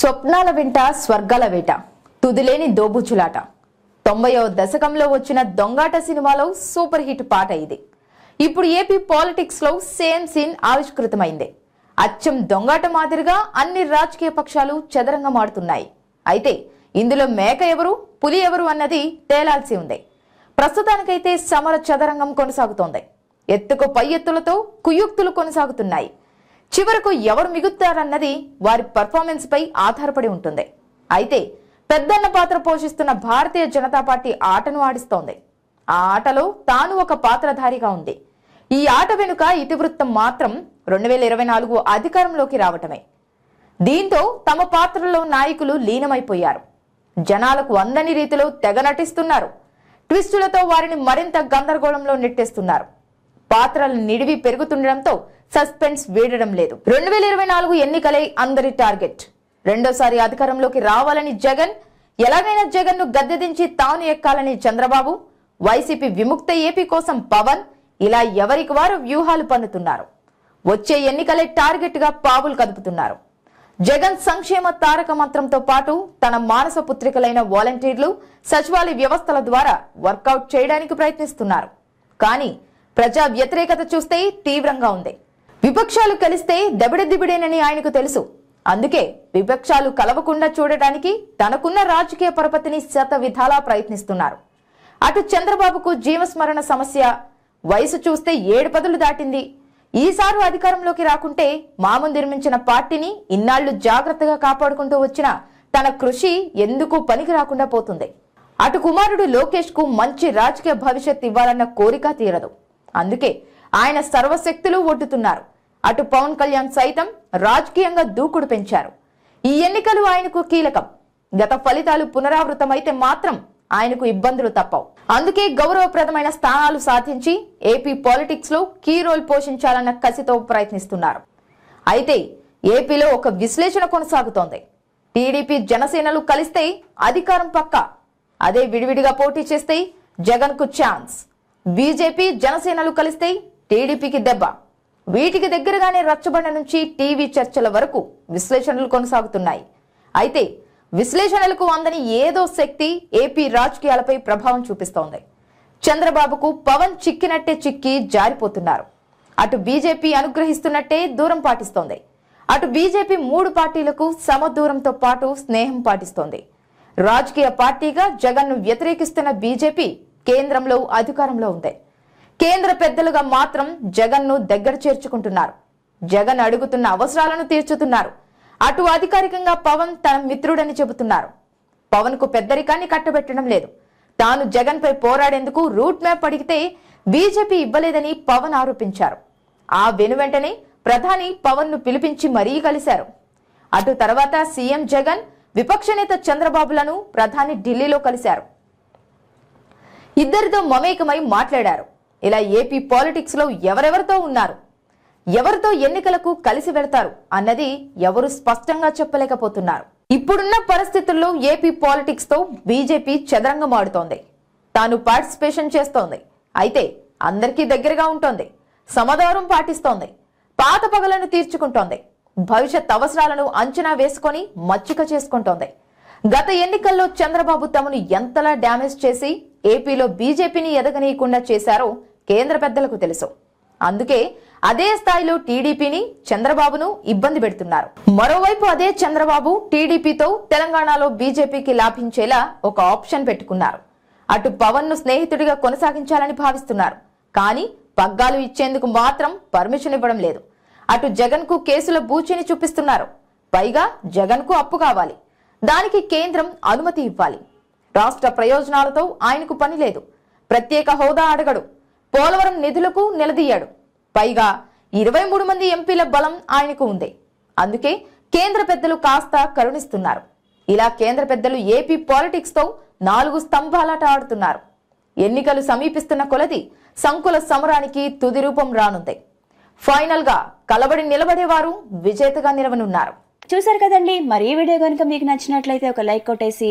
స్వప్నాల వెంట స్వర్గాల వేట తుదిలేని దోబుచులాట తొంభైవ దశకంలో వచ్చిన దొంగాట సినిమాలో సూపర్ హిట్ పాట ఇది ఇప్పుడు ఏపీ పాలిటిక్స్లో సేమ్ సీన్ ఆవిష్కృతమైంది అచ్చం దొంగాట మాదిరిగా అన్ని రాజకీయ పక్షాలు చదరంగం ఆడుతున్నాయి అయితే ఇందులో మేక ఎవరు పులి ఎవరు అన్నది తేలాల్సి ఉంది ప్రస్తుతానికైతే సమర చదరంగం కొనసాగుతోంది ఎత్తుకు పై ఎత్తులతో కుయుక్తులు కొనసాగుతున్నాయి చివరకు ఎవరు మిగుతారన్నది వారి పర్ఫార్మెన్స్ పై ఆధారపడి ఉంటుంది అయితే పెద్దన్న పాత్ర పోషిస్తున్న భారతీయ జనతా పార్టీ ఆటను ఆడిస్తోంది ఆ ఆటలో తాను ఒక పాత్రధారిగా ఉంది ఈ ఆట వెనుక ఇతివృత్తం మాత్రం రెండు వేల ఇరవై నాలుగు అధికారంలోకి రావటమే దీంతో తమ పాత్రలో నాయకులు లీనమైపోయారు జనాలకు అందని రీతిలో తెగ నటిస్తున్నారు ట్విస్టులతో వారిని మరింత గందరగోళంలో నెట్టేస్తున్నారు పాత్రల నిడివి పెరుగుతుండడంతో సస్పెన్స్ వీడడం లేదు రెండు వేల ఇరవై నాలుగు ఎన్నికలే అందరి టార్గెట్ రెండోసారి అధికారంలోకి రావాలని జగన్ ఎలాగైనా జగన్ ను గద్దెదించి తాను ఎక్కాలని చంద్రబాబు వైసీపీ విముక్త ఏపీ కోసం పవన్ ఇలా ఎవరికి వారు వ్యూహాలు పన్నుతున్నారు వచ్చే ఎన్నికలే టార్గెట్ గా పావులు కదుపుతున్నారు జగన్ సంక్షేమ తారక మంత్రంతో పాటు తన మానస పుత్రికలైన వాలంటీర్లు సచివాలయ వ్యవస్థల ద్వారా వర్కౌట్ చేయడానికి ప్రయత్నిస్తున్నారు కానీ ప్రజా వ్యతిరేకత చూస్తే తీవ్రంగా ఉంది విపక్షాలు కలిస్తే దెబిడెదిబిడేనని ఆయనకు తెలుసు అందుకే విపక్షాలు కలవకుండా చూడటానికి తనకున్న రాజకీయ పరపతిని శత విధాలా ప్రయత్నిస్తున్నారు అటు చంద్రబాబుకు జీవస్మరణ సమస్య వయసు చూస్తే ఏడు పదులు దాటింది ఈసారి అధికారంలోకి రాకుంటే మాము నిర్మించిన పార్టీని ఇన్నాళ్లు జాగ్రత్తగా కాపాడుకుంటూ వచ్చిన తన కృషి ఎందుకు పనికి రాకుండా పోతుంది అటు కుమారుడు లోకేష్ కు మంచి రాజకీయ భవిష్యత్ ఇవ్వాలన్న కోరిక తీరదు అందుకే ఆయన సర్వశక్తులు ఒడ్డుతున్నారు అటు పవన్ కళ్యాణ్ సైతం రాజకీయంగా దూకుడు పెంచారు ఈ ఎన్నికలు ఆయనకు కీలకం గత ఫలితాలు పునరావృతమైతే మాత్రం ఆయనకు ఇబ్బందులు తప్పవు అందుకే గౌరవప్రదమైన స్థానాలు సాధించి ఏపీ పాలిటిక్స్ లో కీ రోల్ పోషించాలన్న కసితో ప్రయత్నిస్తున్నారు అయితే ఏపీలో ఒక విశ్లేషణ కొనసాగుతోంది టీడీపీ జనసేనలు కలిస్తే అధికారం పక్క అదే విడివిడిగా పోటీ చేస్తే జగన్ కు ఛాన్స్ బీజేపీ జనసేనలు కలిస్తే టీడీపీకి దెబ్బ వీటికి దగ్గరగానే రచ్చబండ నుంచి టీవీ చర్చల వరకు విశ్లేషణలు కొనసాగుతున్నాయి అయితే విశ్లేషణలకు అందని ఏదో శక్తి ఏపీ రాజకీయాలపై ప్రభావం చూపిస్తోంది చంద్రబాబుకు పవన్ చిక్కినట్టే చిక్కి జారిపోతున్నారు అటు బీజేపీ అనుగ్రహిస్తున్నట్టే దూరం పాటిస్తోంది అటు బీజేపీ మూడు పార్టీలకు సమదూరంతో పాటు స్నేహం పాటిస్తోంది రాజకీయ పార్టీగా జగన్ను వ్యతిరేకిస్తున్న బీజేపీ కేంద్రంలో అధికారంలో ఉంది కేంద్ర పెద్దలుగా మాత్రం జగన్ ను దగ్గర చేర్చుకుంటున్నారు జగన్ అడుగుతున్న అవసరాలను తీర్చుతున్నారు అటు అధికారికంగా పవన్ తన మిత్రుడని చెబుతున్నారు పవన్ కు పెద్దరికాన్ని కట్టబెట్టడం లేదు తాను జగన్ పై పోరాడేందుకు రూట్ మ్యాప్ అడిగితే బీజేపీ ఇవ్వలేదని పవన్ ఆరోపించారు ఆ వెనువెంటనే ప్రధాని పవన్ ను పిలిపించి మరీ కలిశారు అటు తర్వాత సీఎం జగన్ విపక్ష నేత చంద్రబాబులను ప్రధాని ఢిల్లీలో కలిశారు ఇద్దరితో మమేకమై మాట్లాడారు ఇలా ఏపీ పాలిటిక్స్లో ఎవరెవరితో ఉన్నారు ఎవరితో ఎన్నికలకు కలిసి వెళ్తారు అన్నది ఎవరు స్పష్టంగా చెప్పలేకపోతున్నారు ఇప్పుడున్న పరిస్థితుల్లో ఏపీ పాలిటిక్స్తో బీజేపీ చదరంగం ఆడుతోంది తాను పార్టిసిపేషన్ చేస్తోంది అయితే అందరికీ దగ్గరగా ఉంటోంది సమాధానం పాటిస్తోంది పాత పగలను తీర్చుకుంటోంది భవిష్యత్ అవసరాలను అంచనా వేసుకొని మచ్చిక చేసుకుంటోంది గత ఎన్నికల్లో చంద్రబాబు తమను ఎంతలా డ్యామేజ్ చేసి ఏపీలో బీజేపీని ఎదగనీయకుండా చేశారో కేంద్ర పెద్దలకు తెలుసు అందుకే అదే స్థాయిలో టీడీపీని చంద్రబాబును ఇబ్బంది పెడుతున్నారు మరోవైపు అదే చంద్రబాబు టీడీపీతో తెలంగాణలో బీజేపీకి లాభించేలా ఒక ఆప్షన్ పెట్టుకున్నారు అటు పవన్ ను స్నేహితుడిగా కొనసాగించాలని భావిస్తున్నారు కానీ పగ్గాలు ఇచ్చేందుకు మాత్రం పర్మిషన్ ఇవ్వడం లేదు అటు జగన్ కు కేసుల బూచిని చూపిస్తున్నారు పైగా జగన్ కు అప్పు కావాలి దానికి కేంద్రం అనుమతి ఇవ్వాలి రాష్ట్ర ప్రయోజనాలతో ఆయనకు పని లేదు ప్రత్యేక హోదా అడగడు పోలవరం నిధులకు నిలదీయాడు పైగా ఇరవై మూడు మంది ఎంపీల బలం ఆయనకు ఉంది అందుకే కేంద్ర పెద్దలు కాస్త కరుణిస్తున్నారు ఇలా కేంద్ర పెద్దలు ఏపీ పాలిటిక్స్తో నాలుగు స్తంభాలాట ఆడుతున్నారు ఎన్నికలు సమీపిస్తున్న కొలది సంకుల సమరానికి తుది రూపం రానుంది ఫైనల్గా కలబడి నిలబడేవారు విజేతగా నిలవనున్నారు చూశారు కదండి మరీ వీడియో కనుక మీకు నచ్చినట్లయితే ఒక లైక్ కొట్టేసి